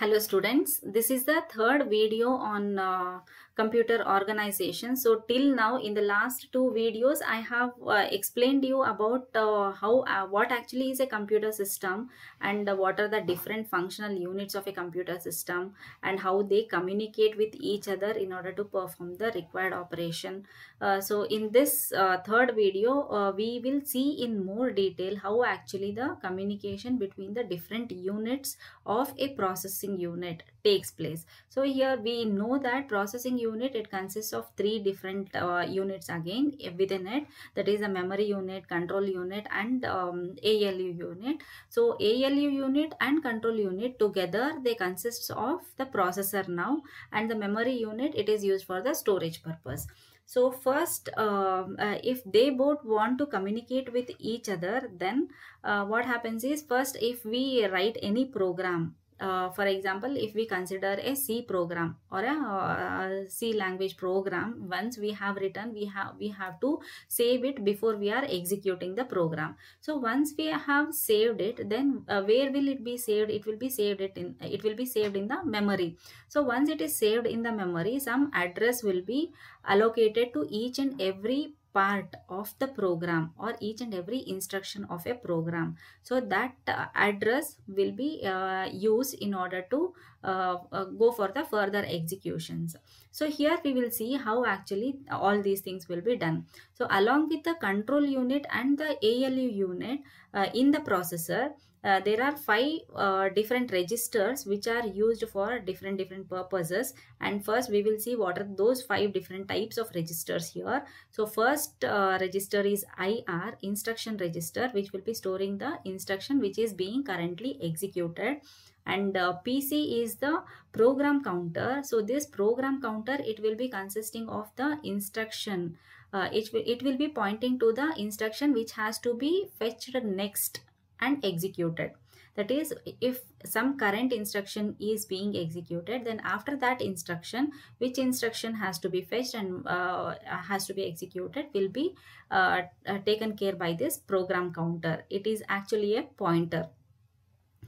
Hello students, this is the third video on uh, computer organization. So till now in the last two videos I have uh, explained you about uh, how uh, what actually is a computer system and what are the different functional units of a computer system and how they communicate with each other in order to perform the required operation. Uh, so in this uh, third video uh, we will see in more detail how actually the communication between the different units of a processing unit takes place. So here we know that processing unit unit it consists of three different uh, units again eh, within it that is a memory unit control unit and um, ALU unit so ALU unit and control unit together they consists of the processor now and the memory unit it is used for the storage purpose so first, uh, uh, if they both want to communicate with each other, then uh, what happens is first if we write any program uh, for example if we consider a c program or a, a uh, c language program once we have written we have we have to save it before we are executing the program so once we have saved it then uh, where will it be saved it will be saved it in it will be saved in the memory so once it is saved in the memory some address will be allocated to each and every part of the program or each and every instruction of a program so that uh, address will be uh, used in order to uh, uh, go for the further executions so here we will see how actually all these things will be done so along with the control unit and the ALU unit uh, in the processor uh, there are five uh, different registers which are used for different different purposes and first we will see what are those five different types of registers here so first uh, register is IR instruction register which will be storing the instruction which is being currently executed and uh, PC is the program counter so this program counter it will be consisting of the instruction uh, it, it will be pointing to the instruction which has to be fetched next and executed that is if some current instruction is being executed then after that instruction which instruction has to be fetched and uh, has to be executed will be uh, uh taken care by this program counter it is actually a pointer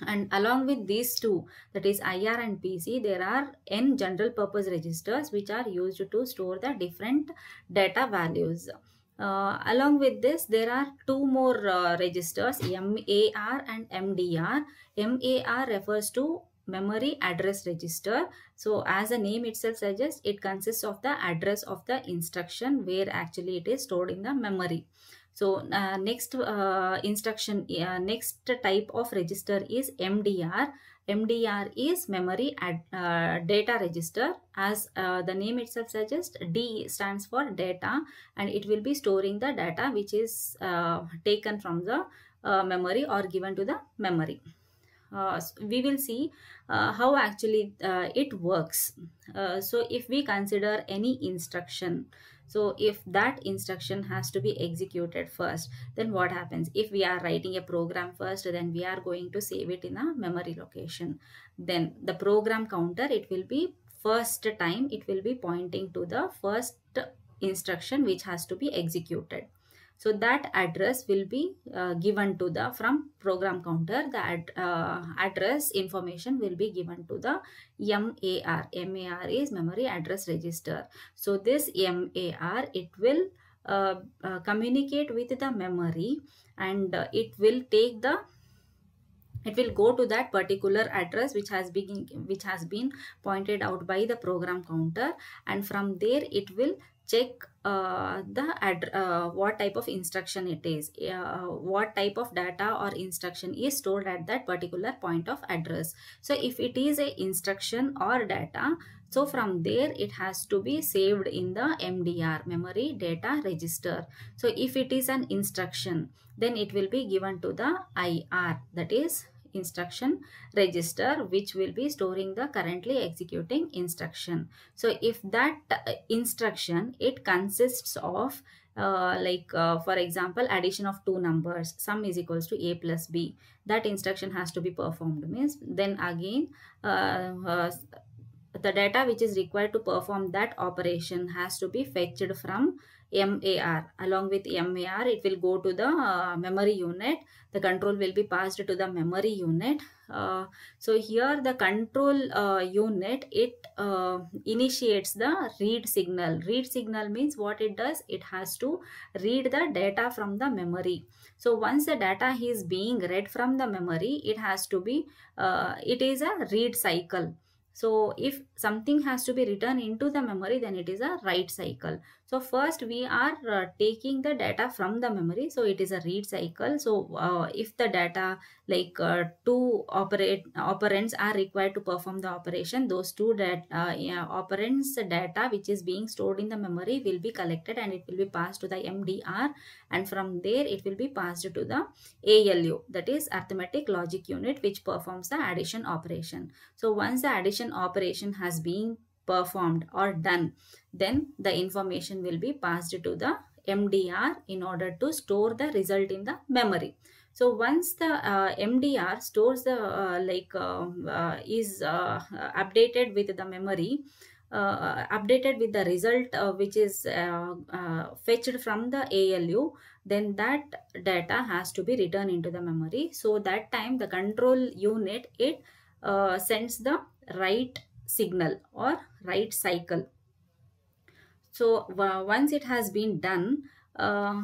and along with these two that is IR and PC there are n general purpose registers which are used to store the different data values. Uh, along with this, there are two more uh, registers, MAR and MDR. MAR refers to memory address register. So as the name itself suggests, it consists of the address of the instruction where actually it is stored in the memory. So uh, next uh, instruction, uh, next type of register is MDR. MDR is memory ad, uh, data register as uh, the name itself suggests D stands for data and it will be storing the data which is uh, taken from the memory or given to the memory uh, we will see uh, how actually uh, it works uh, so if we consider any instruction so if that instruction has to be executed first then what happens if we are writing a program first then we are going to save it in a memory location then the program counter it will be first time it will be pointing to the first instruction which has to be executed so that address will be uh, given to the from program counter the ad, uh, address information will be given to the MAR. MAR is memory address register. So this MAR it will uh, uh, communicate with the memory and uh, it will take the it will go to that particular address which has been which has been pointed out by the program counter and from there it will check uh, the uh, what type of instruction it is uh, what type of data or instruction is stored at that particular point of address so if it is a instruction or data so from there it has to be saved in the mdr memory data register so if it is an instruction then it will be given to the ir that is instruction register which will be storing the currently executing instruction. So if that uh, instruction it consists of uh, like uh, for example addition of two numbers sum is equals to a plus b that instruction has to be performed means then again uh, uh the data which is required to perform that operation has to be fetched from MAR. Along with MAR, it will go to the uh, memory unit. The control will be passed to the memory unit. Uh, so here the control uh, unit, it uh, initiates the read signal. Read signal means what it does? It has to read the data from the memory. So once the data is being read from the memory, it has to be, uh, it is a read cycle. So if something has to be written into the memory, then it is a write cycle. So first we are uh, taking the data from the memory. So it is a read cycle. So uh, if the data like uh, two operate operands are required to perform the operation, those two uh, yeah, operands data which is being stored in the memory will be collected and it will be passed to the MDR and from there it will be passed to the ALU that is arithmetic logic unit which performs the addition operation. So once the addition operation has been performed or done then the information will be passed to the MDR in order to store the result in the memory. So once the uh, MDR stores the uh, like um, uh, is uh, updated with the memory, uh, updated with the result uh, which is fetched from the ALU, then that data has to be returned into the memory. So that time the control unit it sends the right signal or right cycle. So once it has been done, uh,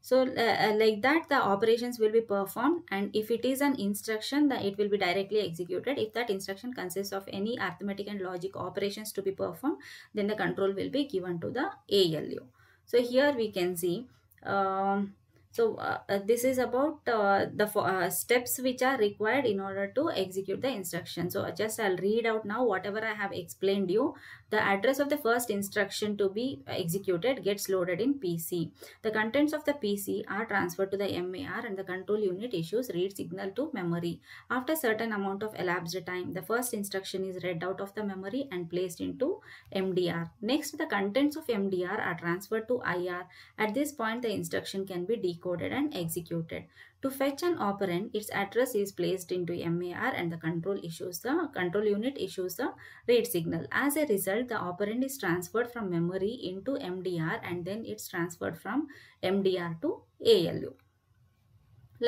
so uh, uh, like that the operations will be performed and if it is an instruction that it will be directly executed. If that instruction consists of any arithmetic and logic operations to be performed then the control will be given to the ALU. So here we can see um, so uh, uh, this is about uh, the uh, steps which are required in order to execute the instruction. So uh, just I'll read out now whatever I have explained you the address of the first instruction to be executed gets loaded in PC. The contents of the PC are transferred to the MAR and the control unit issues read signal to memory. After certain amount of elapsed time, the first instruction is read out of the memory and placed into MDR. Next, the contents of MDR are transferred to IR. At this point, the instruction can be decoded and executed. To fetch an operand, its address is placed into MAR and the control issues the control unit issues the read signal. As a result, the operand is transferred from memory into MDR and then it's transferred from MDR to ALU.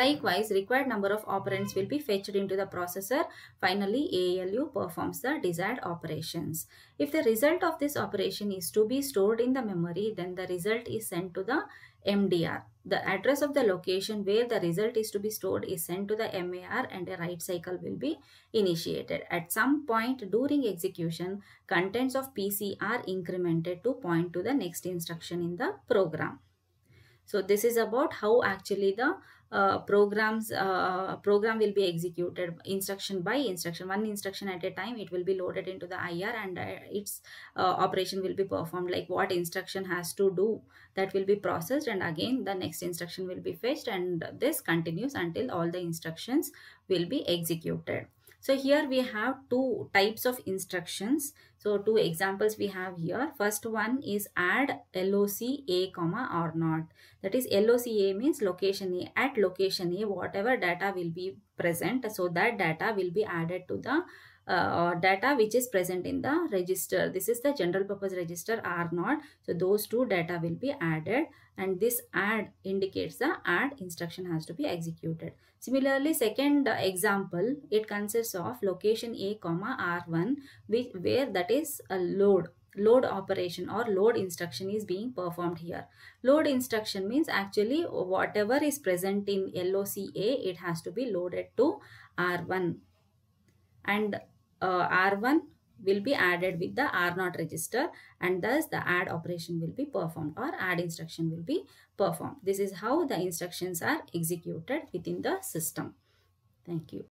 Likewise, required number of operands will be fetched into the processor. Finally, ALU performs the desired operations. If the result of this operation is to be stored in the memory, then the result is sent to the MDR. The address of the location where the result is to be stored is sent to the MAR and a write cycle will be initiated. At some point during execution, contents of PC are incremented to point to the next instruction in the program. So this is about how actually the uh, programs uh, program will be executed instruction by instruction one instruction at a time it will be loaded into the ir and uh, its uh, operation will be performed like what instruction has to do that will be processed and again the next instruction will be fetched and this continues until all the instructions will be executed so here we have two types of instructions. So two examples we have here. First one is add LOCA comma or not. That is LOCA means location A. At location A whatever data will be present. So that data will be added to the uh, data which is present in the register. This is the general purpose register R0. So those two data will be added and this add indicates the add instruction has to be executed. Similarly, second example, it consists of location A, comma R1 which, where that is a load load operation or load instruction is being performed here. Load instruction means actually whatever is present in LOCA, it has to be loaded to R1. And uh, R1 will be added with the R0 register and thus the add operation will be performed or add instruction will be performed. This is how the instructions are executed within the system. Thank you.